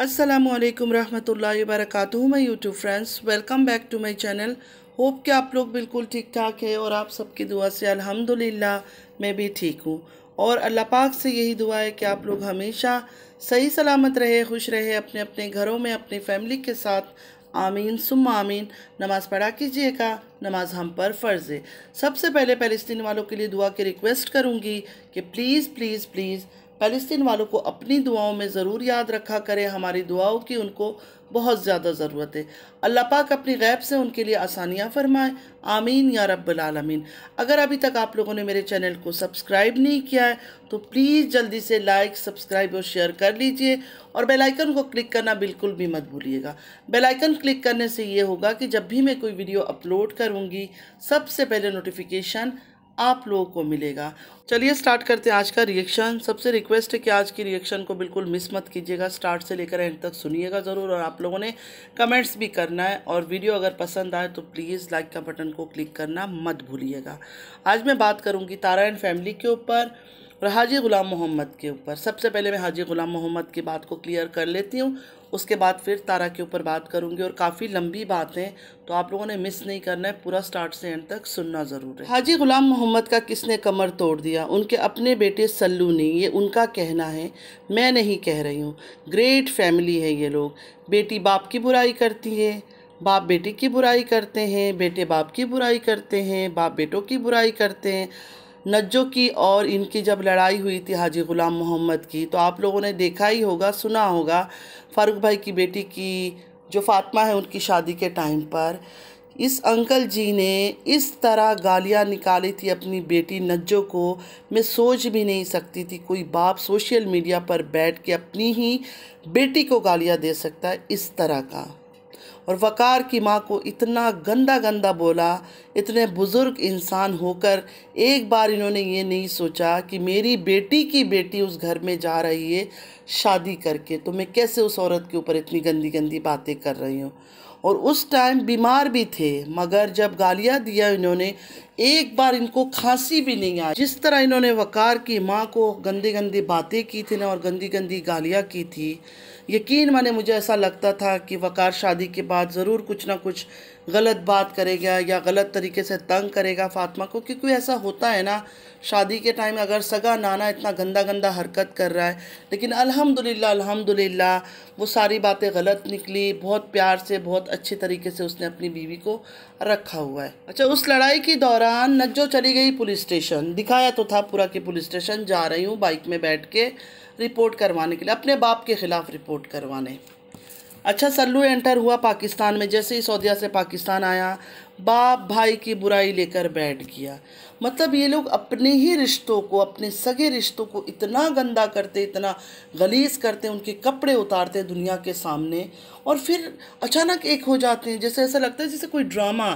असलकम रहमतुल्लाहि वरकत मैं YouTube friends welcome back to my channel hope कि आप लोग बिल्कुल ठीक ठाक है और आप सबकी दुआ से अल्हम्दुलिल्लाह मैं भी ठीक हूँ और अल्लाह पाक से यही दुआ है कि आप लोग हमेशा सही सलामत रहे खुश रहे अपने अपने घरों में अपनी फैमिली के साथ आमीन सुम आमीन नमाज़ पढ़ा कीजिएगा नमाज हम पर फ़र्ज़ है सबसे पहले फ़लस्तीन वालों के लिए दुआ की रिक्वेस्ट करूँगी कि प्लीज़ प्लीज़, प्लीज़ फ़लस्तीन वालों को अपनी दुआओं में ज़रूर याद रखा करें हमारी दुआओं की उनको बहुत ज़्यादा ज़रूरत है अल्लाह पाक अपनी गैब से उनके लिए आसानियाँ फरमाएँ आमीन या रबालमीन अगर अभी तक आप लोगों ने मेरे चैनल को सब्सक्राइब नहीं किया है तो प्लीज़ जल्दी से लाइक सब्सक्राइब और शेयर कर लीजिए और बेलाइकन को क्लिक करना बिल्कुल भी मत भूलिएगा बेलाइकन क्लिक करने से ये होगा कि जब भी मैं कोई वीडियो अपलोड करूँगी सबसे पहले नोटिफिकेशन आप लोगों को मिलेगा चलिए स्टार्ट करते हैं आज का रिएक्शन सबसे रिक्वेस्ट है कि आज की रिएक्शन को बिल्कुल मिस मत कीजिएगा स्टार्ट से लेकर एंड तक सुनिएगा ज़रूर और आप लोगों ने कमेंट्स भी करना है और वीडियो अगर पसंद आए तो प्लीज़ लाइक का बटन को क्लिक करना मत भूलिएगा आज मैं बात करूँगी तारा एंड फैमिली के ऊपर और हाजी ग़ुलाम मोहम्मद के ऊपर सबसे पहले मैं हाजी ग़ुलाम मोहम्मद की बात को क्लियर कर लेती हूँ उसके बाद फिर तारा के ऊपर बात करूँगी और काफ़ी लंबी बात है तो आप लोगों ने मिस नहीं करना है पूरा स्टार्ट से एंड तक सुनना ज़रूर है हाजी ग़ुलाम मोहम्मद का किसने कमर तोड़ दिया उनके अपने बेटे सल्लू ने ये उनका कहना है मैं नहीं कह रही हूँ ग्रेट फैमिली है ये लोग बेटी बाप की बुराई करती है बाप बेटी की बुराई करते हैं बेटे बाप की बुराई करते हैं बाप बेटों की बुराई करते हैं नज्जो की और इनकी जब लड़ाई हुई थी हाजी ग़ुलाम मोहम्मद की तो आप लोगों ने देखा ही होगा सुना होगा फारूक भाई की बेटी की जो फातमा है उनकी शादी के टाइम पर इस अंकल जी ने इस तरह गालियाँ निकाली थी अपनी बेटी नज्जो को मैं सोच भी नहीं सकती थी कोई बाप सोशल मीडिया पर बैठ के अपनी ही बेटी को गालियाँ दे सकता है इस तरह का और वक़ार की माँ को इतना गंदा गंदा बोला इतने बुज़ुर्ग इंसान होकर एक बार इन्होंने ये नहीं सोचा कि मेरी बेटी की बेटी उस घर में जा रही है शादी करके तो मैं कैसे उस औरत के ऊपर इतनी गंदी गंदी बातें कर रही हूँ और उस टाइम बीमार भी थे मगर जब गालियाँ दिया इन्होंने एक बार इनको खांसी भी नहीं आई जिस तरह इन्होंने वक़ार की माँ को गंदी गंदी बातें की थी ना और गंदी गंदी गालियाँ की थी यकीन माने मुझे ऐसा लगता था कि वकार शादी के बाद ज़रूर कुछ ना कुछ गलत बात करेगा या गलत तरीके से तंग करेगा फातिमा को क्योंकि ऐसा होता है ना शादी के टाइम अगर सगा नाना इतना गंदा गंदा हरकत कर रहा है लेकिन अल्हम्दुलिल्लाह अल्हम्दुलिल्लाह वो सारी बातें गलत निकली बहुत प्यार से बहुत अच्छे तरीके से उसने अपनी बीवी को रखा हुआ है अच्छा उस लड़ाई के दौरान नज्जो चली गई पुलिस स्टेशन दिखाया तो था पूरा कि पुलिस स्टेशन जा रही हूँ बाइक में बैठ के रिपोर्ट करवाने के लिए अपने बाप के ख़िलाफ़ रिपोर्ट करवाने अच्छा सल्लू एंटर हुआ पाकिस्तान में जैसे ही सऊदिया से पाकिस्तान आया बाप भाई की बुराई लेकर बैठ गया मतलब ये लोग अपने ही रिश्तों को अपने सगे रिश्तों को इतना गंदा करते इतना गलीस करते उनके कपड़े उतारते दुनिया के सामने और फिर अचानक एक हो जाते हैं जैसे ऐसा लगता है जैसे कोई ड्रामा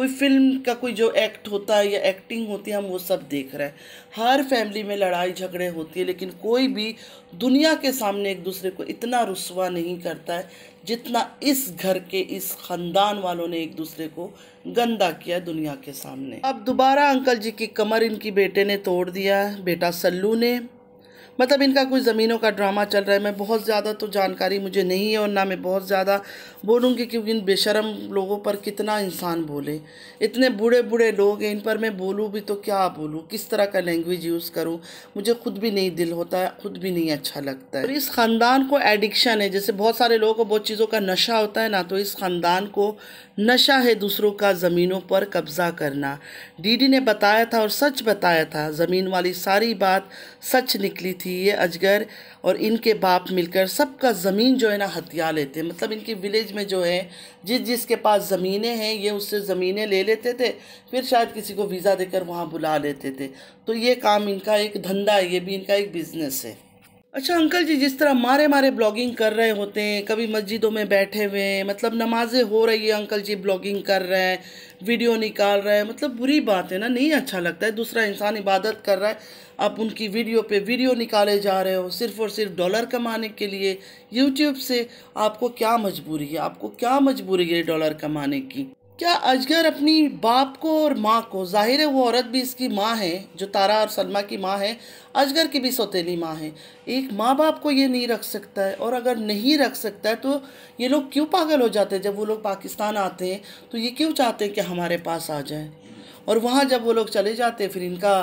कोई फिल्म का कोई जो एक्ट होता है या एक्टिंग होती है हम वो सब देख रहे हैं हर फैमिली में लड़ाई झगड़े होती है लेकिन कोई भी दुनिया के सामने एक दूसरे को इतना रुसवा नहीं करता है जितना इस घर के इस ख़ानदान वालों ने एक दूसरे को गंदा किया दुनिया के सामने अब दोबारा अंकल जी की कमर इनकी बेटे ने तोड़ दिया बेटा सल्लू ने मतलब इनका कुछ ज़मीनों का ड्रामा चल रहा है मैं बहुत ज़्यादा तो जानकारी मुझे नहीं है और ना मैं बहुत ज़्यादा बोलूँगी क्योंकि इन बेशरम लोगों पर कितना इंसान बोले इतने बूढ़े बूढ़े लोग हैं इन पर मैं बोलूँ भी तो क्या बोलूँ किस तरह का लैंग्वेज यूज़ करूँ मुझे खुद भी नहीं दिल होता है खुद भी नहीं अच्छा लगता है और इस ख़ानदान को एडिक्शन है जैसे बहुत सारे लोगों को बहुत चीज़ों का नशा होता है ना तो इस ख़ानदान को नशा है दूसरों का ज़मीनों पर कब्ज़ा करना डीडी ने बताया था और सच बताया था ज़मीन वाली सारी बात सच निकली थी ये अजगर और इनके बाप मिलकर सबका ज़मीन जो है ना हथिया लेते मतलब इनके विलेज में जो है जिस जिसके पास ज़मीनें हैं ये उससे ज़मीनें ले लेते थे फिर शायद किसी को वीज़ा देकर वहाँ बुला लेते थे तो ये काम इनका एक धंधा है ये भी इनका एक बिज़नेस है अच्छा अंकल जी जिस तरह मारे मारे ब्लॉगिंग कर रहे होते हैं कभी मस्जिदों में बैठे हुए हैं मतलब नमाजें हो रही है अंकल जी ब्लॉगिंग कर रहे हैं वीडियो निकाल रहे हैं मतलब बुरी बात है ना नहीं अच्छा लगता है दूसरा इंसान इबादत कर रहा है आप उनकी वीडियो पे वीडियो निकाले जा रहे हो सिर्फ और सिर्फ डॉलर कमाने के लिए यूट्यूब से आपको क्या मजबूरी है आपको क्या मजबूरी है डॉलर कमाने की क्या अजगर अपनी बाप को और माँ को जाहिर है वो औरत भी इसकी माँ है जो तारा और सलमा की माँ है अजगर की भी सौतेली माँ है एक माँ बाप को ये नहीं रख सकता है और अगर नहीं रख सकता है तो ये लोग क्यों पागल हो जाते हैं जब वो लोग पाकिस्तान आते हैं तो ये क्यों चाहते हैं कि हमारे पास आ जाए और वहाँ जब वो लोग चले जाते फिर इनका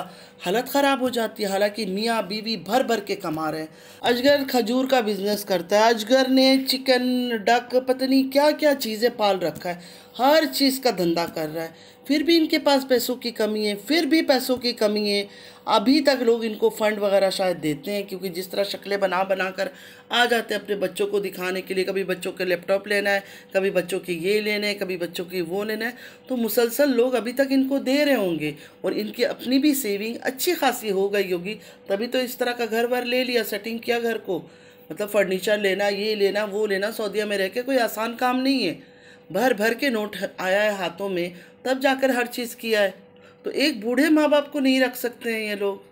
हालत ख़राब हो जाती है हालांकि मियाँ बीवी भर भर के कमा रहे हैं अजगर खजूर का बिजनेस करता है अजगर ने चिकन डक पत्नी क्या क्या चीज़ें पाल रखा है हर चीज़ का धंधा कर रहा है फिर भी इनके पास पैसों की कमी है फिर भी पैसों की कमी है अभी तक लोग इनको फ़ंड वगैरह शायद देते हैं क्योंकि जिस तरह शक्लें बना बना कर आ जाते हैं अपने बच्चों को दिखाने के लिए कभी बच्चों के लैपटॉप लेना है कभी बच्चों के ये लेना है कभी बच्चों की वो लेना है तो मुसलसल लोग अभी तक इनको दे रहे होंगे और इनकी अपनी भी सेविंग अच्छी खासी हो गई होगी तभी तो इस तरह का घर वर ले लिया सेटिंग किया घर को मतलब फर्नीचर लेना ये लेना वो लेना सऊदीया में रह के कोई आसान काम नहीं है भर भर के नोट आया है हाथों में तब जाकर हर चीज़ किया है तो एक बूढ़े माँ बाप को नहीं रख सकते हैं ये लोग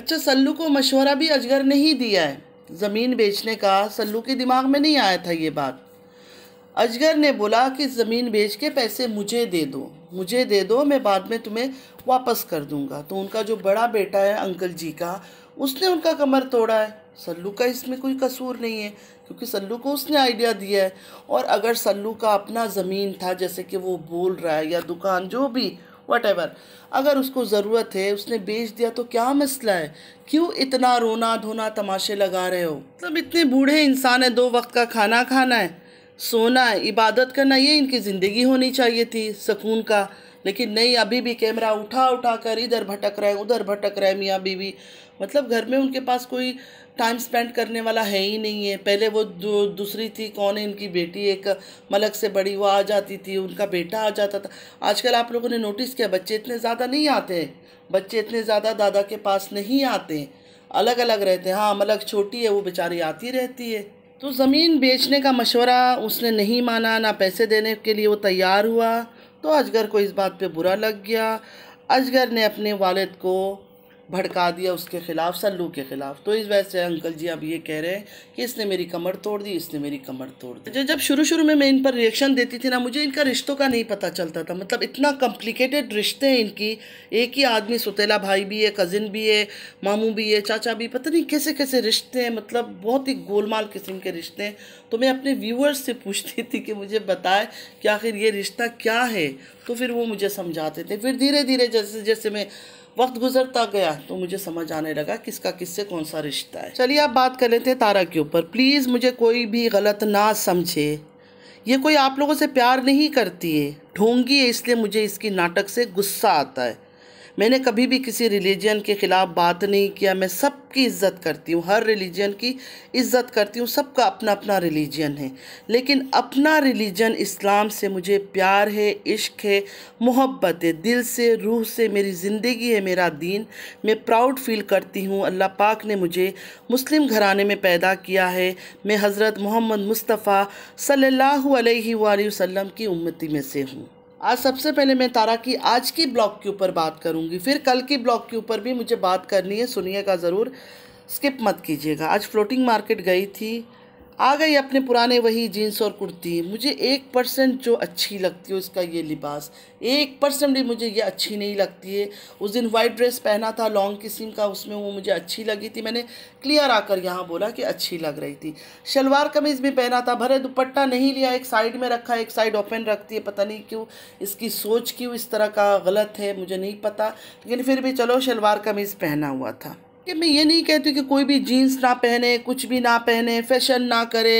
अच्छा सल्लू को मशवरा भी अजगर ने ही दिया है ज़मीन बेचने का सल्लू के दिमाग में नहीं आया था ये बात अजगर ने बोला कि ज़मीन बेच के पैसे मुझे दे दो मुझे दे दो मैं बाद में तुम्हें वापस कर दूंगा तो उनका जो बड़ा बेटा है अंकल जी का उसने उनका कमर तोड़ा है सल्लू का इसमें कोई कसूर नहीं है क्योंकि सल्लू को उसने आइडिया दिया है और अगर सल्लू का अपना ज़मीन था जैसे कि वो बोल रहा है या दुकान जो भी वट अगर उसको ज़रूरत है उसने बेच दिया तो क्या मसला है क्यों इतना रोना धोना तमाशे लगा रहे हो मतलब इतने बूढ़े इंसान हैं दो वक्त का खाना खाना है सोना है इबादत करना ये इनकी ज़िंदगी होनी चाहिए थी सुकून का लेकिन नहीं अभी भी कैमरा उठा उठा कर इधर भटक रहे हैं उधर भटक रहे हैं मियाँ बीवी मतलब घर में उनके पास कोई टाइम स्पेंड करने वाला है ही नहीं है पहले वो दूसरी थी कौन है इनकी बेटी एक मलक से बड़ी वो आ जाती थी उनका बेटा आ जाता था आजकल आप लोगों ने नोटिस किया बच्चे इतने ज़्यादा नहीं आते हैं बच्चे इतने ज़्यादा दादा के पास नहीं आते अलग अलग रहते हैं हाँ मलक छोटी है वो बेचारी आती रहती है तो ज़मीन बेचने का मशवरा उसने नहीं माना ना पैसे देने के लिए वो तैयार हुआ तो अजगर को इस बात पे बुरा लग गया अजगर ने अपने वालद को भड़का दिया उसके ख़िलाफ़ सल्लू के ख़िलाफ़ तो इस वजह से अंकल जी अब ये कह रहे हैं कि इसने मेरी कमर तोड़ दी इसने मेरी कमर तोड़ दी जब शुरू शुरू में मैं इन पर रिएक्शन देती थी ना मुझे इनका रिश्तों का नहीं पता चलता था मतलब इतना कॉम्प्लिकेटेड रिश्ते हैं इनकी एक ही आदमी सुतेला भाई भी है कज़िन भी है मामू भी है चाचा भी पता नहीं कैसे कैसे रिश्ते हैं मतलब बहुत ही गोलमाल किस्म के रिश्ते हैं तो मैं अपने व्यूअर्स से पूछती थी कि मुझे बताए कि आखिर ये रिश्ता क्या है तो फिर वो मुझे समझाते थे फिर धीरे धीरे जैसे जैसे मैं वक्त गुजरता गया तो मुझे समझ आने लगा किसका किससे कौन सा रिश्ता है चलिए आप बात कर लेते हैं तारा के ऊपर प्लीज़ मुझे कोई भी गलत ना समझे ये कोई आप लोगों से प्यार नहीं करती है ढोंगी है इसलिए मुझे इसकी नाटक से गुस्सा आता है मैंने कभी भी किसी रिलीजन के ख़िलाफ़ बात नहीं किया मैं सबकी इज़्ज़त करती हूँ हर रिलीजन की इज़्ज़त करती हूँ सबका अपना अपना रिलीजन है लेकिन अपना रिलीजन इस्लाम से मुझे प्यार है इश्क है मोहब्बत है दिल से रूह से मेरी ज़िंदगी है मेरा दीन मैं प्राउड फील करती हूँ अल्लाह पाक ने मुझे मुस्लिम घराने में पैदा किया है मैं हज़रत मोहम्मद मुस्तफ़ा सल्ला वसम की उम्मती में से हूँ आज सबसे पहले मैं तारा की आज की ब्लॉग के ऊपर बात करूँगी फिर कल की ब्लॉग के ऊपर भी मुझे बात करनी है सुनिएगा ज़रूर स्किप मत कीजिएगा आज फ्लोटिंग मार्केट गई थी आ गई अपने पुराने वही जीन्स और कुर्ती मुझे एक परसेंट जो अच्छी लगती है उसका ये लिबास एक परसेंट भी मुझे ये अच्छी नहीं लगती है उस दिन वाइट ड्रेस पहना था लॉन्ग किस्म का उसमें वो मुझे अच्छी लगी थी मैंने क्लियर आकर यहाँ बोला कि अच्छी लग रही थी शलवार कमीज भी पहना था भरे दुपट्टा नहीं लिया एक साइड में रखा एक साइड ओपन रखती है पता नहीं क्यों इसकी सोच क्यों इस तरह का गलत है मुझे नहीं पता लेकिन फिर भी चलो शलवार कमीज़ पहना हुआ था कि मैं ये नहीं कहती कि कोई भी जीन्स ना पहने कुछ भी ना पहने फैशन ना करे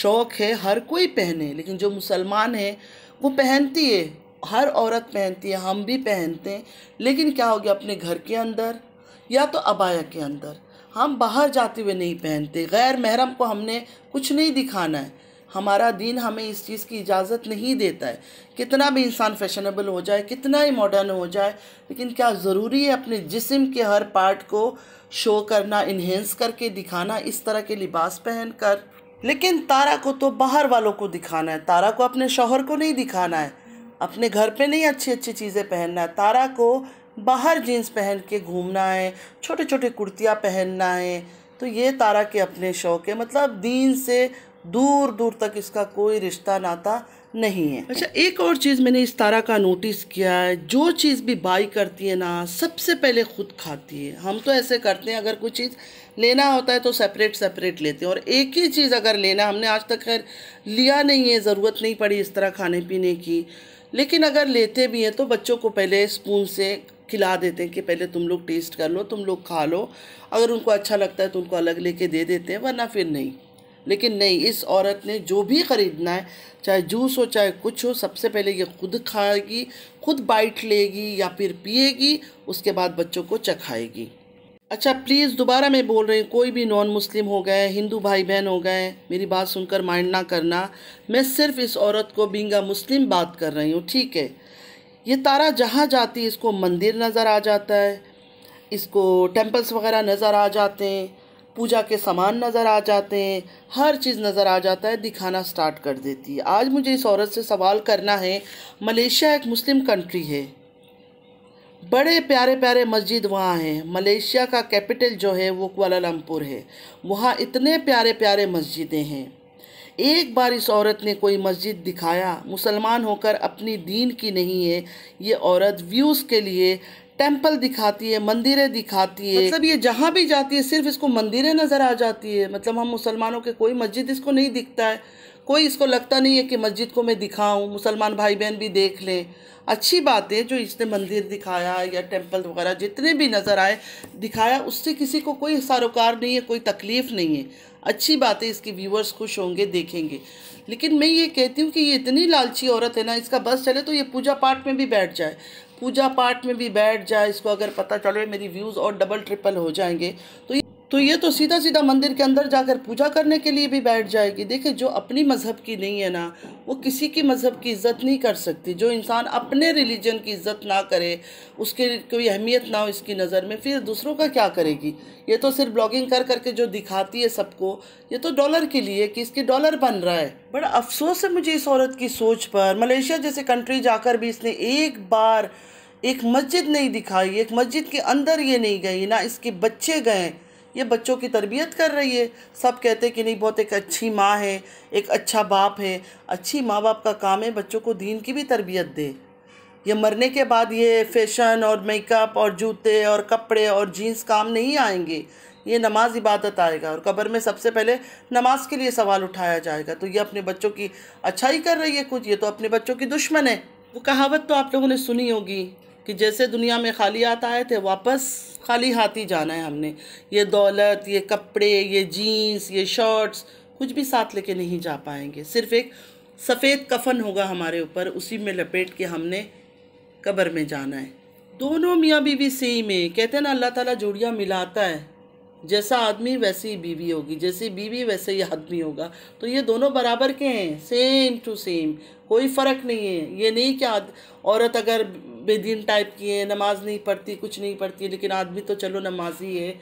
शौक़ है हर कोई पहने लेकिन जो मुसलमान है वो पहनती है हर औरत पहनती है हम भी पहनते हैं लेकिन क्या हो गया अपने घर के अंदर या तो अबाया के अंदर हम बाहर जाते हुए नहीं पहनते गैर महरम को हमने कुछ नहीं दिखाना है हमारा दीन हमें इस चीज़ की इजाज़त नहीं देता है कितना भी इंसान फैशनेबल हो जाए कितना ही मॉडर्न हो जाए लेकिन क्या ज़रूरी है अपने जिस्म के हर पार्ट को शो करना इन्हेंस करके दिखाना इस तरह के लिबास पहन कर लेकिन तारा को तो बाहर वालों को दिखाना है तारा को अपने शोहर को नहीं दिखाना है अपने घर पे नहीं अच्छी अच्छी चीज़ें पहनना है तारा को बाहर जीन्स पहन के घूमना है छोटे छोटे कुर्तियाँ पहनना है तो ये तारा के अपने शौक है मतलब दीन से दूर दूर तक इसका कोई रिश्ता नाता नहीं है अच्छा एक और चीज़ मैंने इस तारा का नोटिस किया है जो चीज़ भी बाई करती है ना सबसे पहले खुद खाती है हम तो ऐसे करते हैं अगर कोई चीज़ लेना होता है तो सेपरेट सेपरेट लेते हैं और एक ही चीज़ अगर लेना हमने आज तक खैर लिया नहीं है ज़रूरत नहीं पड़ी इस तरह खाने पीने की लेकिन अगर लेते भी हैं तो बच्चों को पहले स्पून से खिला देते हैं कि पहले तुम लोग टेस्ट कर लो तुम लोग खा लो अगर उनको अच्छा लगता है तो उनको अलग लेके दे देते हैं वरना फिर नहीं लेकिन नहीं इस औरत ने जो भी ख़रीदना है चाहे जूस हो चाहे कुछ हो सबसे पहले ये खुद खाएगी खुद बाइट लेगी या फिर पिएगी उसके बाद बच्चों को चखाएगी अच्छा प्लीज़ दोबारा मैं बोल रही हूँ कोई भी नॉन मुस्लिम हो गए हिंदू भाई बहन हो गए मेरी बात सुनकर माइंड ना करना मैं सिर्फ इस औरत को बिंगा मुस्लिम बात कर रही हूँ ठीक है ये तारा जहाँ जाती इसको मंदिर नज़र आ जाता है इसको टेम्पल्स वगैरह नज़र आ जाते हैं पूजा के सामान नज़र आ जाते हैं हर चीज़ नज़र आ जाता है दिखाना स्टार्ट कर देती है आज मुझे इस औरत से सवाल करना है मलेशिया एक मुस्लिम कंट्री है बड़े प्यारे प्यारे मस्जिद वहाँ हैं मलेशिया का कैपिटल जो है वो कुआलालंपुर है वहाँ इतने प्यारे प्यारे मस्जिदें हैं एक बार इस औरत ने कोई मस्जिद दिखाया मुसलमान होकर अपनी दीन की नहीं है ये औरत व्यूज़ के लिए टेम्पल दिखाती है मंदिरें दिखाती है मतलब ये जहाँ भी जाती है सिर्फ इसको मंदिरें नज़र आ जाती है मतलब हम मुसलमानों के कोई मस्जिद इसको नहीं दिखता है कोई इसको लगता नहीं है कि मस्जिद को मैं दिखाऊं मुसलमान भाई बहन भी देख लें अच्छी बात है जो इसने मंदिर दिखाया या टेम्पल वगैरह जितने भी नज़र आए दिखाया उससे किसी को कोई सारोकार नहीं है कोई तकलीफ़ नहीं है अच्छी बात है इसके व्यूवर्स खुश होंगे देखेंगे लेकिन मैं ये कहती हूँ कि ये इतनी लालची औरत है ना इसका बस चले तो ये पूजा पाठ में भी बैठ जाए पूजा पाठ में भी बैठ जाए इसको अगर पता चले मेरी व्यूज़ और डबल ट्रिपल हो जाएंगे तो ये तो ये तो सीधा सीधा मंदिर के अंदर जाकर पूजा करने के लिए भी बैठ जाएगी देखिए जो अपनी मज़हब की नहीं है ना वो किसी की मज़हब की इज़्ज़त नहीं कर सकती जो इंसान अपने रिलीजन की इज़्ज़त ना करे उसके कोई अहमियत ना हो इसकी नज़र में फिर दूसरों का क्या करेगी ये तो सिर्फ ब्लॉगिंग कर करके जो दिखाती है सबको ये तो डॉलर के लिए कि इसके डॉलर बन रहा है बड़ा अफसोस है मुझे इस औरत की सोच पर मलेशिया जैसे कंट्री जाकर भी इसने एक बार एक मस्जिद नहीं दिखाई एक मस्जिद के अंदर ये नहीं गई ना इसके बच्चे गए ये बच्चों की तरबियत कर रही है सब कहते हैं कि नहीं बहुत एक अच्छी माँ है एक अच्छा बाप है अच्छी माँ बाप का काम है बच्चों को दीन की भी तरबियत दे ये मरने के बाद ये फैशन और मेकअप और जूते और कपड़े और जीन्स काम नहीं आएंगे ये नमाज इबादत आएगा और कब्र में सबसे पहले नमाज के लिए सवाल उठाया जाएगा तो ये अपने बच्चों की अच्छाई कर रही है कुछ ये तो अपने बच्चों की दुश्मन है वो कहावत तो आप लोगों ने सुनी होगी कि जैसे दुनिया में खाली हाथ आए थे वापस खाली हाथ ही जाना है हमने ये दौलत ये कपड़े ये जीन्स ये शर्ट्स कुछ भी साथ लेके नहीं जा पाएंगे सिर्फ एक सफ़ेद कफन होगा हमारे ऊपर उसी में लपेट के हमने कब्र में जाना है दोनों मियाँ बीवी सेम है कहते हैं ना अल्लाह ताला जोड़ियाँ मिलाता है जैसा आदमी वैसी बीवी होगी जैसी बीवी वैसे ही आदमी होगा तो ये दोनों बराबर के हैं सेम टू सेम कोई फ़र्क नहीं है ये नहीं कि औरत अगर बेदीन टाइप की है नमाज़ नहीं पढ़ती कुछ नहीं पढ़ती लेकिन आदमी तो चलो नमाजी है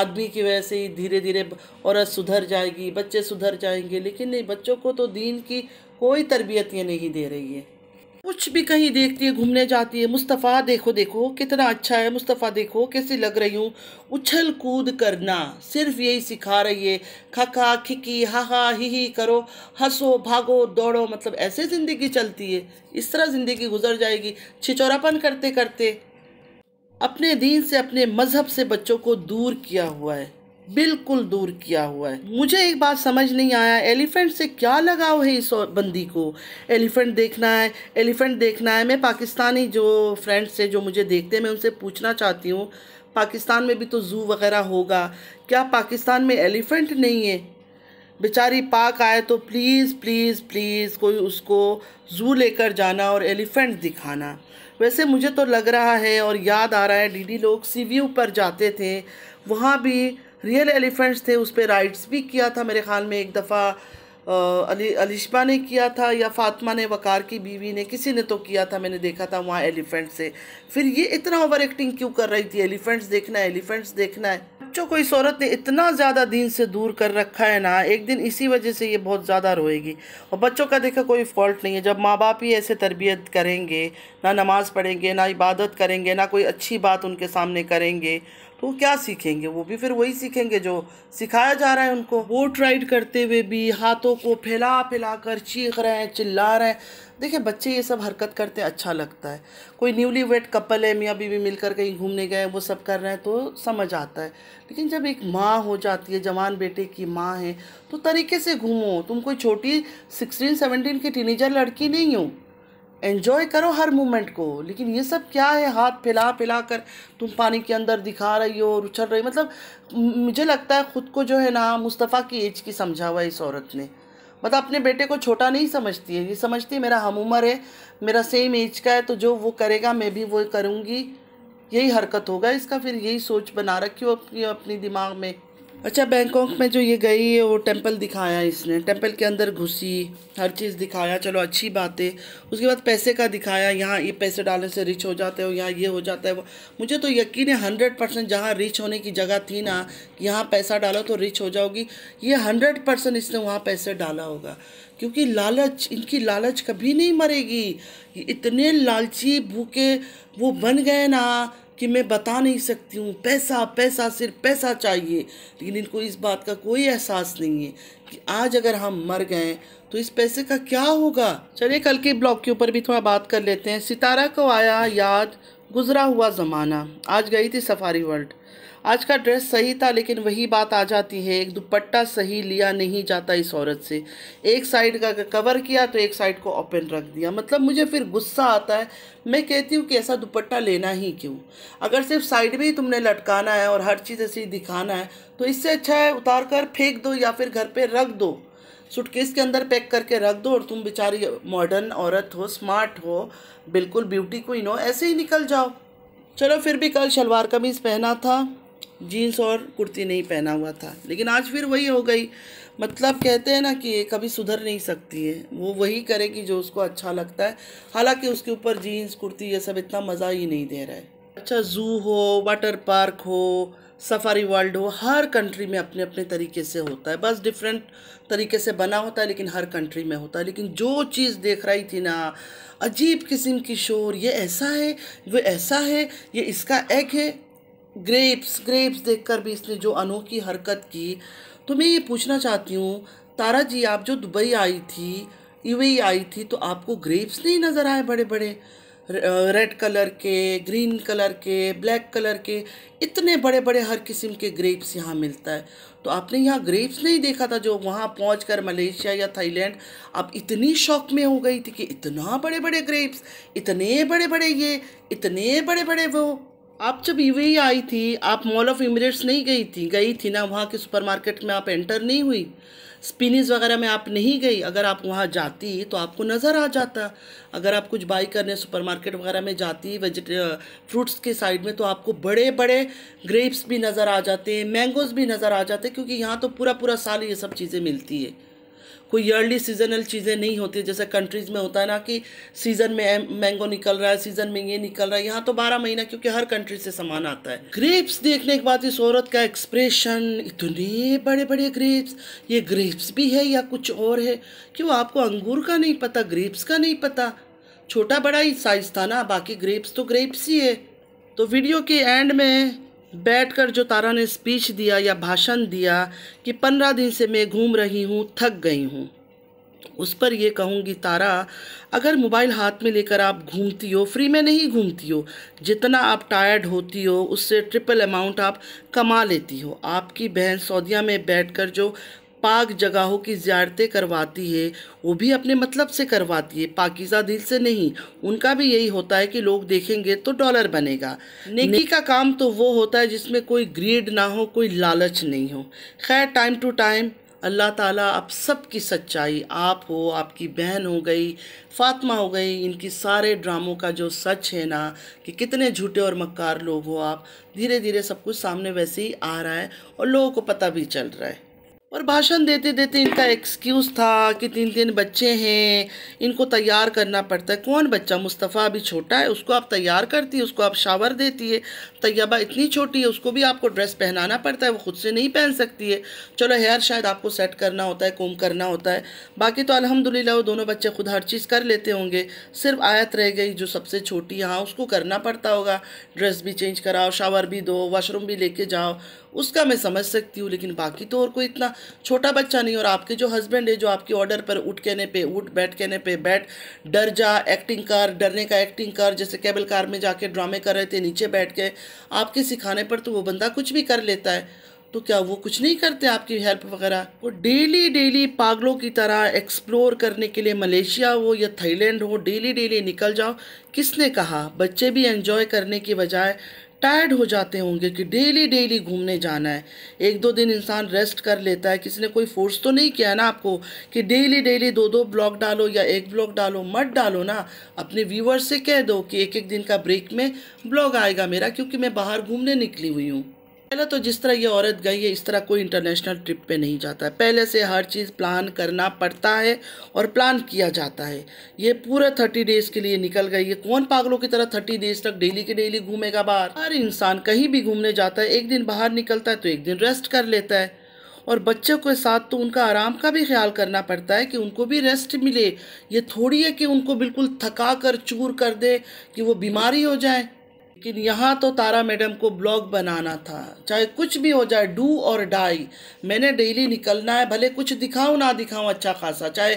आदमी की वजह से ही धीरे धीरे औरत सुधर जाएगी बच्चे सुधर जाएंगे लेकिन नहीं बच्चों को तो दीन की कोई तरबियत ये नहीं दे रही है कुछ भी कहीं देखती है घूमने जाती है मुस्तफ़ा देखो देखो कितना अच्छा है मुस्तफ़ा देखो कैसी लग रही हूँ उछल कूद करना सिर्फ यही सिखा रही है खका खिकी हा ही ही करो हंसो भागो दौड़ो मतलब ऐसे ज़िंदगी चलती है इस तरह ज़िंदगी गुजर जाएगी छिचौरापन करते करते अपने दीन से अपने मज़हब से बच्चों को दूर किया हुआ है बिल्कुल दूर किया हुआ है मुझे एक बात समझ नहीं आया एलिफेंट से क्या लगाव है इस बंदी को एलिफेंट देखना है एलिफेंट देखना है मैं पाकिस्तानी जो फ्रेंड्स से जो मुझे देखते हैं मैं उनसे पूछना चाहती हूँ पाकिस्तान में भी तो जू वगैरह होगा क्या पाकिस्तान में एलिफेंट नहीं है बेचारी पाक आए तो प्लीज़ प्लीज़ प्लीज़ कोई उसको जू लेकर जाना और एलिफेंट दिखाना वैसे मुझे तो लग रहा है और याद आ रहा है डीडी लोग सी पर जाते थे वहाँ भी रियल एलिफेंट्स थे उस पर राइड्स भी किया था मेरे ख्याल में एक दफ़ा अली अलिशा ने किया था या फातमा ने वकार की बीवी ने किसी ने तो किया था मैंने देखा था वहाँ एलिफेंट से फिर ये इतना ओवर एक्टिंग क्यों कर रही थी एलिफेंट्स देखना है एलिफेंट्स देखना है बच्चों को इस औरत ने इतना ज़्यादा दीन से दूर कर रखा है ना एक दिन इसी वजह से ये बहुत ज़्यादा रोएगी और बच्चों का देखा कोई फॉल्ट नहीं है जब माँ बाप ही ऐसे तरबियत करेंगे ना नमाज़ पढ़ेंगे ना इबादत करेंगे ना कोई अच्छी बात उनके सामने करेंगे तो क्या सीखेंगे वो भी फिर वही सीखेंगे जो सिखाया जा रहा है उनको बोट राइड करते हुए भी हाथों को फैला फैला कर चीख रहे हैं चिल्ला रहे हैं देखिए बच्चे ये सब हरकत करते अच्छा लगता है कोई न्यूली वेड कपल है मियाँ बीवी मिलकर कहीं घूमने गए वो सब कर रहे हैं तो समझ आता है लेकिन जब एक माँ हो जाती है जवान बेटे की माँ है तो तरीके से घूमो तुम कोई छोटी सिक्सटीन सेवनटीन की टीनेजर लड़की नहीं हो एंजॉय करो हर मोमेंट को लेकिन ये सब क्या है हाथ फैला फैला कर तुम पानी के अंदर दिखा रही हो और उछल रही मतलब मुझे लगता है ख़ुद को जो है ना मुस्तफ़ा की एज की समझा हुआ इस औरत ने मतलब अपने बेटे को छोटा नहीं समझती है ये समझती है मेरा हम उम्र है मेरा सेम एज का है तो जो वो करेगा मैं भी वो करूँगी यही हरकत होगा इसका फिर यही सोच बना रखी हो अपनी अपनी दिमाग में अच्छा बैंकॉक में जो ये गई है वो टेंपल दिखाया इसने टेंपल के अंदर घुसी हर चीज़ दिखाया चलो अच्छी बात है उसके बाद पैसे का दिखाया यहाँ ये पैसे डालने से रिच हो जाते हो यहाँ ये हो जाता है वो मुझे तो यकीन है हंड्रेड परसेंट जहाँ रिच होने की जगह थी ना यहाँ पैसा डालो तो रिच हो जाओगी ये हंड्रेड परसेंट इसने वहाँ पैसे डाला होगा क्योंकि लालच इनकी लालच कभी नहीं मरेगी इतने लालची भूखे वो बन गए ना कि मैं बता नहीं सकती हूँ पैसा पैसा सिर्फ पैसा चाहिए लेकिन इनको इस बात का कोई एहसास नहीं है कि आज अगर हम मर गए तो इस पैसे का क्या होगा चलिए कल के ब्लॉग के ऊपर भी थोड़ा बात कर लेते हैं सितारा को आया याद गुजरा हुआ ज़माना आज गई थी सफारी वर्ल्ड आज का ड्रेस सही था लेकिन वही बात आ जाती है एक दुपट्टा सही लिया नहीं जाता इस औरत से एक साइड का कवर किया तो एक साइड को ओपन रख दिया मतलब मुझे फिर गुस्सा आता है मैं कहती हूँ कि ऐसा दुपट्टा लेना ही क्यों अगर सिर्फ साइड में ही तुमने लटकाना है और हर चीज़ ऐसी दिखाना है तो इससे अच्छा है उतार कर फेंक दो या फिर घर पर रख दो सूटकेस के अंदर पैक करके रख दो और तुम बेचारी मॉडर्न औरत हो स्मार्ट हो बिल्कुल ब्यूटी क्वीन हो ऐसे ही निकल जाओ चलो फिर भी कल शलवार कमीज़ पहना था जीन्स और कुर्ती नहीं पहना हुआ था लेकिन आज फिर वही हो गई मतलब कहते हैं ना कि ये कभी सुधर नहीं सकती है वो वही करेगी जो उसको अच्छा लगता है हालांकि उसके ऊपर जीन्स कुर्ती ये सब इतना मज़ा ही नहीं दे रहा है अच्छा जू हो वाटर पार्क हो सफारी वर्ल्ड हो हर कंट्री में अपने अपने तरीके से होता है बस डिफरेंट तरीके से बना होता है लेकिन हर कंट्री में होता है लेकिन जो चीज़ देख रही थी ना अजीब किस्म की शोर ये ऐसा है वो ऐसा है ये इसका एग है ग्रेप्स ग्रेप्स देखकर भी इसने जो अनोखी हरकत की तो मैं ये पूछना चाहती हूँ तारा जी आप जो दुबई आई थी यू आई थी तो आपको ग्रेप्स नहीं नज़र आए बड़े बड़े रेड कलर के ग्रीन कलर के ब्लैक कलर के इतने बड़े बड़े हर किस्म के ग्रेप्स यहाँ मिलता है तो आपने यहाँ ग्रेप्स नहीं देखा था जो वहाँ पहुँच कर मलेशिया या थाईलैंड आप इतनी शौक में हो गई थी कि इतना बड़े बड़े ग्रेप्स इतने बड़े बड़े ये इतने बड़े बड़े वो आप जब यू e आई थी आप मॉल ऑफ इमरेट्स नहीं गई थी गई थी ना वहाँ के सुपरमार्केट में आप एंटर नहीं हुई स्पिनिज वगैरह में आप नहीं गई अगर आप वहाँ जाती तो आपको नज़र आ जाता अगर आप कुछ बाई करने सुपरमार्केट वगैरह में जाती वेजिट फ्रूट्स के साइड में तो आपको बड़े बड़े ग्रेप्स भी नज़र आ जाते हैं मैंगोज़ भी नज़र आ जाते क्योंकि यहाँ तो पूरा पूरा साल ये सब चीज़ें मिलती है कोई ईयरली सीजनल चीज़ें नहीं होती जैसे कंट्रीज़ में होता है ना कि सीज़न में मैंगो निकल रहा है सीज़न में ये निकल रहा है यहाँ तो बारह महीना क्योंकि हर कंट्री से सामान आता है ग्रेप्स देखने के बाद इस औरत का एक्सप्रेशन इतने बड़े बड़े ग्रेप्स ये ग्रेप्स भी है या कुछ और है क्यों आपको अंगूर का नहीं पता ग्रेप्स का नहीं पता छोटा बड़ा ही साइज था ना बाकी ग्रेप्स तो ग्रेप्स ही है तो वीडियो के एंड में बैठकर जो तारा ने स्पीच दिया या भाषण दिया कि पंद्रह दिन से मैं घूम रही हूँ थक गई हूँ उस पर ये कहूँगी तारा अगर मोबाइल हाथ में लेकर आप घूमती हो फ्री में नहीं घूमती हो जितना आप टायर्ड होती हो उससे ट्रिपल अमाउंट आप कमा लेती हो आपकी बहन सऊदिया में बैठकर जो पाक जगहों की ज्यारतें करवाती है वो भी अपने मतलब से करवाती है पाकिज़ा दिल से नहीं उनका भी यही होता है कि लोग देखेंगे तो डॉलर बनेगा नेकी का काम तो वो होता है जिसमें कोई ग्रीड ना हो कोई लालच नहीं हो खैर टाइम टू टाइम अल्लाह ताला आप सब की सच्चाई आप हो आपकी बहन हो गई फातमा हो गई इनकी सारे ड्रामों का जो सच है ना कि कितने झूठे और मक्कार लोग हो आप धीरे धीरे सब कुछ सामने वैसे ही आ रहा है और लोगों को पता भी चल रहा है और भाषण देते देते इनका एक्सक्यूज़ था कि तीन तीन बच्चे हैं इनको तैयार करना पड़ता है कौन बच्चा मुस्तफ़ा अभी छोटा है उसको आप तैयार करती है उसको आप शावर देती है तैयबा इतनी छोटी है उसको भी आपको ड्रेस पहनाना पड़ता है वो खुद से नहीं पहन सकती है चलो हेयर शायद आपको सेट करना होता है कोम करना होता है बाकी तो अलहमदिल्ला वो दोनों बच्चे खुद हर चीज़ कर लेते होंगे सिर्फ आयत रह गई जो सबसे छोटी हाँ उसको करना पड़ता होगा ड्रेस भी चेंज कराओ शावर भी दो वाशरूम भी लेके जाओ उसका मैं समझ सकती हूँ लेकिन बाकी तो और कोई इतना छोटा बच्चा नहीं और आपके जो हस्बैंड है जो आपके ऑर्डर पर उठ कहने पे उठ बैठ कहने पे बैठ डर जा एक्टिंग कर डरने का एक्टिंग कर जैसे केबल कार में जाके ड्रामे कर रहे थे नीचे बैठ के आपके सिखाने पर तो वो बंदा कुछ भी कर लेता है तो क्या वो कुछ नहीं करते आपकी हेल्प वगैरह वो डेली डेली पागलों की तरह एक्सप्लोर करने के लिए मलेशिया हो या थाईलैंड हो डेली डेली निकल जाओ किसने कहा बच्चे भी एंजॉय करने की बजाय टायर्ड हो जाते होंगे कि डेली डेली घूमने जाना है एक दो दिन इंसान रेस्ट कर लेता है किसी ने कोई फोर्स तो नहीं किया ना आपको कि डेली डेली दो दो ब्लॉग डालो या एक ब्लॉग डालो मत डालो ना अपने व्यूवर्स से कह दो कि एक एक दिन का ब्रेक में ब्लॉग आएगा मेरा क्योंकि मैं बाहर घूमने निकली हुई हूँ पहले तो जिस तरह ये औरत गई है इस तरह कोई इंटरनेशनल ट्रिप पे नहीं जाता है पहले से हर चीज़ प्लान करना पड़ता है और प्लान किया जाता है ये पूरे थर्टी डेज़ के लिए निकल गई है कौन पागलों की तरह थर्टी डेज़ तक डेली के डेली घूमेगा बाहर हर इंसान कहीं भी घूमने जाता है एक दिन बाहर निकलता है तो एक दिन रेस्ट कर लेता है और बच्चों के साथ तो उनका आराम का भी ख्याल करना पड़ता है कि उनको भी रेस्ट मिले ये थोड़ी है कि उनको बिल्कुल थका कर चूर कर दे कि वो बीमारी हो जाए लेकिन यहाँ तो तारा मैडम को ब्लॉग बनाना था चाहे कुछ भी हो जाए डू और डाई मैंने डेली निकलना है भले कुछ दिखाऊँ ना दिखाऊँ अच्छा खासा चाहे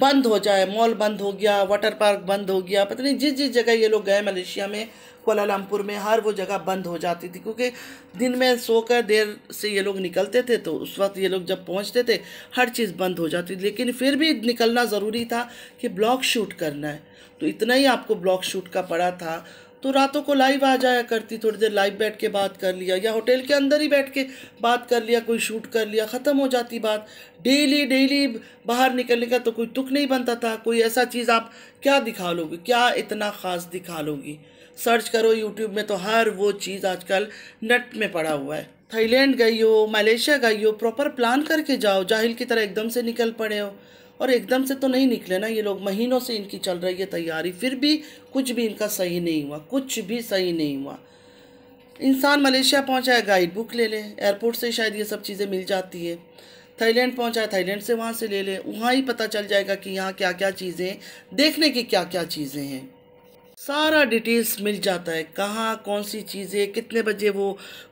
बंद हो जाए मॉल बंद हो गया वाटर पार्क बंद हो गया पता नहीं जिस जिस जगह ये लोग गए मलेशिया में कोलालमपुर में हर वो जगह बंद हो जाती थी क्योंकि दिन में सोकर देर से ये लोग निकलते थे तो उस वक्त ये लोग जब पहुंचते थे हर चीज़ बंद हो जाती थी लेकिन फिर भी निकलना ज़रूरी था कि ब्लॉग शूट करना है तो इतना ही आपको ब्लॉग शूट का पड़ा था तो रातों को लाइव आ जाया करती थोड़ी देर लाइव बैठ के बात कर लिया या होटल के अंदर ही बैठ के बात कर लिया कोई शूट कर लिया ख़त्म हो जाती बात डेली डेली बाहर निकलने का तो कोई तुक नहीं बनता था कोई ऐसा चीज़ आप क्या दिखा लोगे क्या इतना ख़ास दिखा लोगी सर्च करो यूट्यूब में तो हर वो चीज़ आजकल नेट में पड़ा हुआ है थाईलैंड गई हो मलेशिया गई हो प्रॉपर प्लान करके जाओ जाहिल की तरह एकदम से निकल पड़े हो और एकदम से तो नहीं निकले ना ये लोग महीनों से इनकी चल रही है तैयारी फिर भी कुछ भी इनका सही नहीं हुआ कुछ भी सही नहीं हुआ इंसान मलेशिया पहुंचा है गाइड बुक ले ले एयरपोर्ट से शायद ये सब चीज़ें मिल जाती है थाईलैंड पहुंचा है थाईलैंड से वहाँ से ले ले वहाँ ही पता चल जाएगा कि यहाँ क्या क्या चीज़ें देखने की क्या क्या चीज़ें हैं सारा डिटेल्स मिल जाता है कहाँ कौन सी चीज़ें कितने बजे वो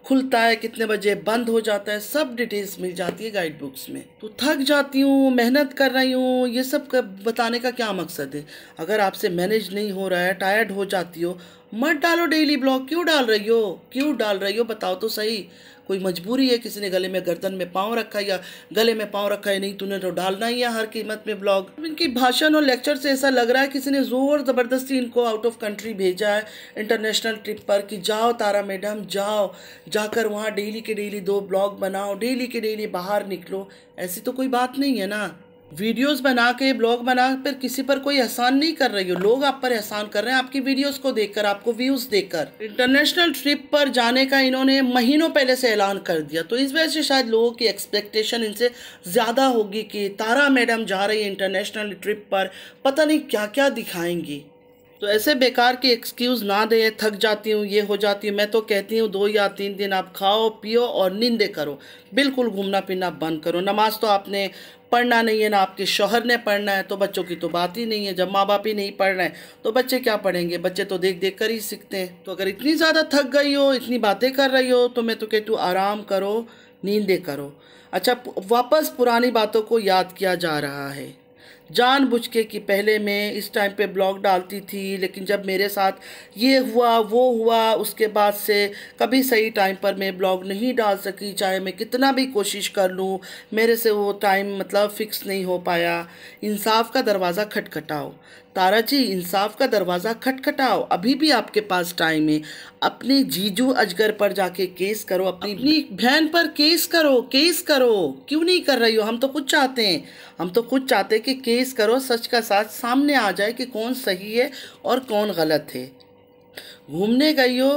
खुलता है कितने बजे बंद हो जाता है सब डिटेल्स मिल जाती है गाइड बुक्स में तो थक जाती हूँ मेहनत कर रही हूँ ये सब बताने का क्या मकसद है अगर आपसे मैनेज नहीं हो रहा है टायर्ड हो जाती हो मत डालो डेली ब्लॉग क्यों डाल रही हो क्यों डाल रही हो बताओ तो सही कोई मजबूरी है किसी ने गले में गर्दन में पाँव रखा या गले में पाँव रखा है नहीं तूने तो डालना ही है हर कीमत में ब्लॉग इनकी भाषण और लेक्चर से ऐसा लग रहा है किसी ने जोर ज़बरदस्ती इनको आउट ऑफ कंट्री भेजा है इंटरनेशनल ट्रिप पर कि जाओ तारा मैडम जाओ जाकर वहाँ डेली के डेली दो ब्लॉग बनाओ डेली के डेली बाहर निकलो ऐसी तो कोई बात नहीं है ना वीडियोस बना के ब्लॉग बना पर किसी पर कोई एहसान नहीं कर रही हो लोग आप पर एहसान कर रहे हैं आपकी वीडियोस को देखकर आपको व्यूज देखकर इंटरनेशनल ट्रिप पर जाने का इन्होंने महीनों पहले से ऐलान कर दिया तो इस वजह से शायद लोगों की एक्सपेक्टेशन इनसे ज़्यादा होगी कि तारा मैडम जा रही है इंटरनेशनल ट्रिप पर पता नहीं क्या क्या दिखाएंगी तो ऐसे बेकार के एक्सक्यूज़ ना दें थक जाती हूँ ये हो जाती हूँ मैं तो कहती हूँ दो या तीन दिन आप खाओ पियो और नींदे करो बिल्कुल घूमना फिरना बंद करो नमाज तो आपने पढ़ना नहीं है ना आपके शोहर ने पढ़ना है तो बच्चों की तो बात ही नहीं है जब माँ बाप ही नहीं पढ़ रहे हैं तो बच्चे क्या पढ़ेंगे बच्चे तो देख देख कर ही सीखते हैं तो अगर इतनी ज़्यादा थक गई हो इतनी बातें कर रही हो तो मैं तो कहती हूँ आराम करो नींदे करो अच्छा वापस पुरानी बातों को याद किया जा रहा है जानबूझ के कि पहले मैं इस टाइम पे ब्लॉग डालती थी लेकिन जब मेरे साथ ये हुआ वो हुआ उसके बाद से कभी सही टाइम पर मैं ब्लॉग नहीं डाल सकी चाहे मैं कितना भी कोशिश कर लूँ मेरे से वो टाइम मतलब फ़िक्स नहीं हो पाया इंसाफ का दरवाज़ा खटखटाओ तारा जी इंसाफ का दरवाज़ा खटखटाओ अभी भी आपके पास टाइम है अपने जीजू अजगर पर जाके केस करो अपनी अपनी बहन पर केस करो केस करो क्यों नहीं कर रही हो हम तो कुछ चाहते हैं हम तो खुद चाहते कि केस करो सच का साथ सामने आ जाए कि कौन सही है और कौन गलत है घूमने गई हो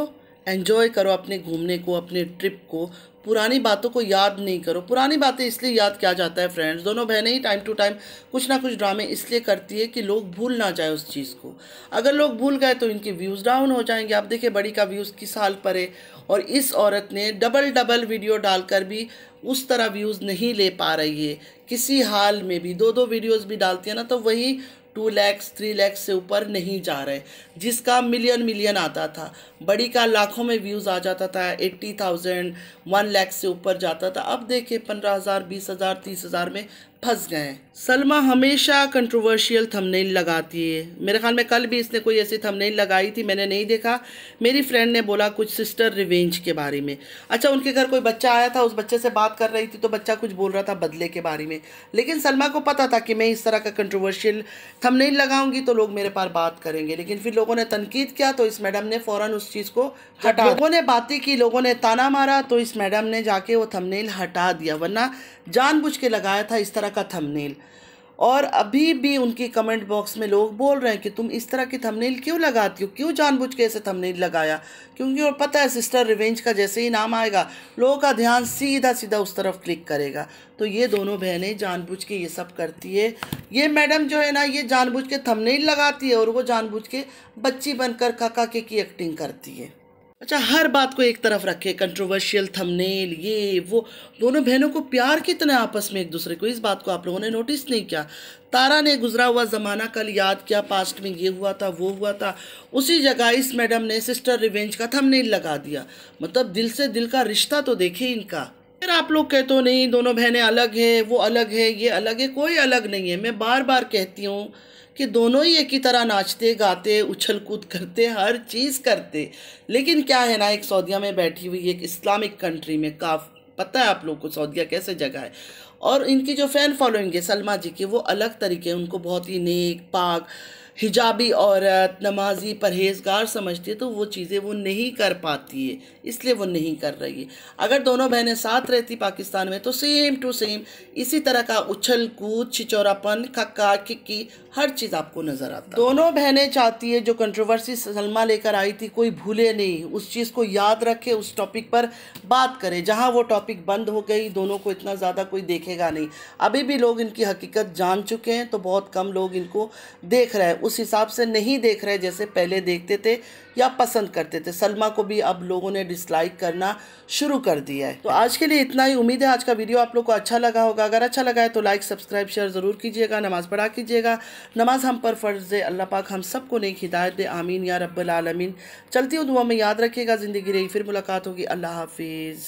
एंजॉय करो अपने घूमने को अपने ट्रिप को पुरानी बातों को याद नहीं करो पुरानी बातें इसलिए याद किया जाता है फ्रेंड्स दोनों बहनें ही टाइम टू टाइम कुछ ना कुछ ड्रामे इसलिए करती है कि लोग भूल ना जाए उस चीज़ को अगर लोग भूल गए तो इनके व्यूज़ डाउन हो जाएंगे आप देखिए बड़ी का व्यूज़ किस हाल पर है और इस औरत ने डबल डबल वीडियो डालकर भी उस तरह व्यूज़ नहीं ले पा रही है किसी हाल में भी दो दो वीडियोज़ भी डालती है ना तो वही टू लैक्स थ्री लैक्स से ऊपर नहीं जा रहे जिसका मिलियन मिलियन आता था बड़ी का लाखों में व्यूज़ आ जाता था एट्टी थाउजेंड वन लैख से ऊपर जाता था अब देखे पंद्रह हज़ार बीस हज़ार तीस हज़ार में फंस गए सलमा हमेशा कंट्रोवर्शियल थंबनेल लगाती है मेरे ख्याल में कल भी इसने कोई ऐसी थंबनेल लगाई थी मैंने नहीं देखा मेरी फ्रेंड ने बोला कुछ सिस्टर रिवेंज के बारे में अच्छा उनके घर कोई बच्चा आया था उस बच्चे से बात कर रही थी तो बच्चा कुछ बोल रहा था बदले के बारे में लेकिन सलमा को पता था कि मैं इस तरह का कंट्रोवर्शियल थंबनेल लगाऊंगी तो लोग मेरे पास बात करेंगे लेकिन फिर लोगों ने तनकीद किया तो इस मैडम ने फ़ौरन उस चीज़ को हटा लोगों ने बातें की लोगों ने ताना मारा तो इस मैडम ने जाके वो थंबनेल हटा दिया वरना जानबूझ के लगाया था इस तरह का थंबनेल और अभी भी उनकी कमेंट बॉक्स में लोग बोल रहे हैं कि तुम इस तरह की थंबनेल क्यों लगाती हो क्यों जानबूझ के ऐसे थंबनेल लगाया क्योंकि और पता है सिस्टर रिवेंज का जैसे ही नाम आएगा लोगों का ध्यान सीधा सीधा उस तरफ क्लिक करेगा तो ये दोनों बहनें जानबूझ के ये सब करती है ये मैडम जो है ना ये जानबूझ के थमनेल लगाती है और वो जानबूझ के बच्ची बनकर काका के की एक्टिंग करती है अच्छा हर बात को एक तरफ रखे कंट्रोवर्शियल थंबनेल ये वो दोनों बहनों को प्यार कितना आपस में एक दूसरे को इस बात को आप लोगों ने नोटिस नहीं किया तारा ने गुजरा हुआ ज़माना कल याद किया पास्ट में ये हुआ था वो हुआ था उसी जगह इस मैडम ने सिस्टर रिवेंज का थंबनेल लगा दिया मतलब दिल से दिल का रिश्ता तो देखे इनका फिर आप लोग कहते हो नहीं दोनों बहनें अलग हैं वो अलग है ये अलग है कोई अलग नहीं है मैं बार बार कहती हूँ कि दोनों ही एक ही तरह नाचते गाते उछल कूद करते हर चीज़ करते लेकिन क्या है ना एक सऊदिया में बैठी हुई एक इस्लामिक कंट्री में काफ पता है आप लोग को सऊदिया कैसे जगह है और इनकी जो फ़ैन फॉलोइंग है सलमा जी की वो अलग तरीके उनको बहुत ही नेक पाक हिजाबी औरत नमाजी परहेजगार समझती है तो वो चीज़ें वो नहीं कर पाती है इसलिए वो नहीं कर रही है अगर दोनों बहनें साथ रहती पाकिस्तान में तो सेम टू सेम इसी तरह का उछल कूद छिचौरापन खक्का किक्की हर चीज़ आपको नज़र आता दोनों बहनें चाहती है जो कंट्रोवर्सी सलमा लेकर आई थी कोई भूले नहीं उस चीज़ को याद रखे उस टॉपिक पर बात करें जहाँ वो टॉपिक बंद हो गई दोनों को इतना ज़्यादा कोई देखेगा नहीं अभी भी लोग इनकी हकीकत जान चुके हैं तो बहुत कम लोग इनको देख रहे हैं उस हिसाब से नहीं देख रहे जैसे पहले देखते थे या पसंद करते थे सलमा को भी अब लोगों ने डिसलाइक करना शुरू कर दिया है तो आज के लिए इतना ही उम्मीद है आज का वीडियो आप लोग को अच्छा लगा होगा अगर अच्छा लगा है तो लाइक सब्सक्राइब शेयर ज़रूर कीजिएगा नमाज़ पढ़ा कीजिएगा नमाज़ हम पर फ़र्ज़ है अल्लाह पाक हम सबको नेक हिदायत दे आमीन या रब्बल आलमीन चलती हूँ दुआ में याद रखिएगा ज़िंदगी रही फिर मुलाकात होगी अल्लाह हाफिज़